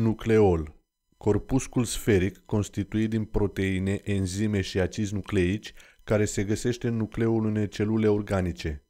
Nucleol. Corpuscul sferic constituit din proteine, enzime și acizi nucleici care se găsește în nucleul unei celule organice.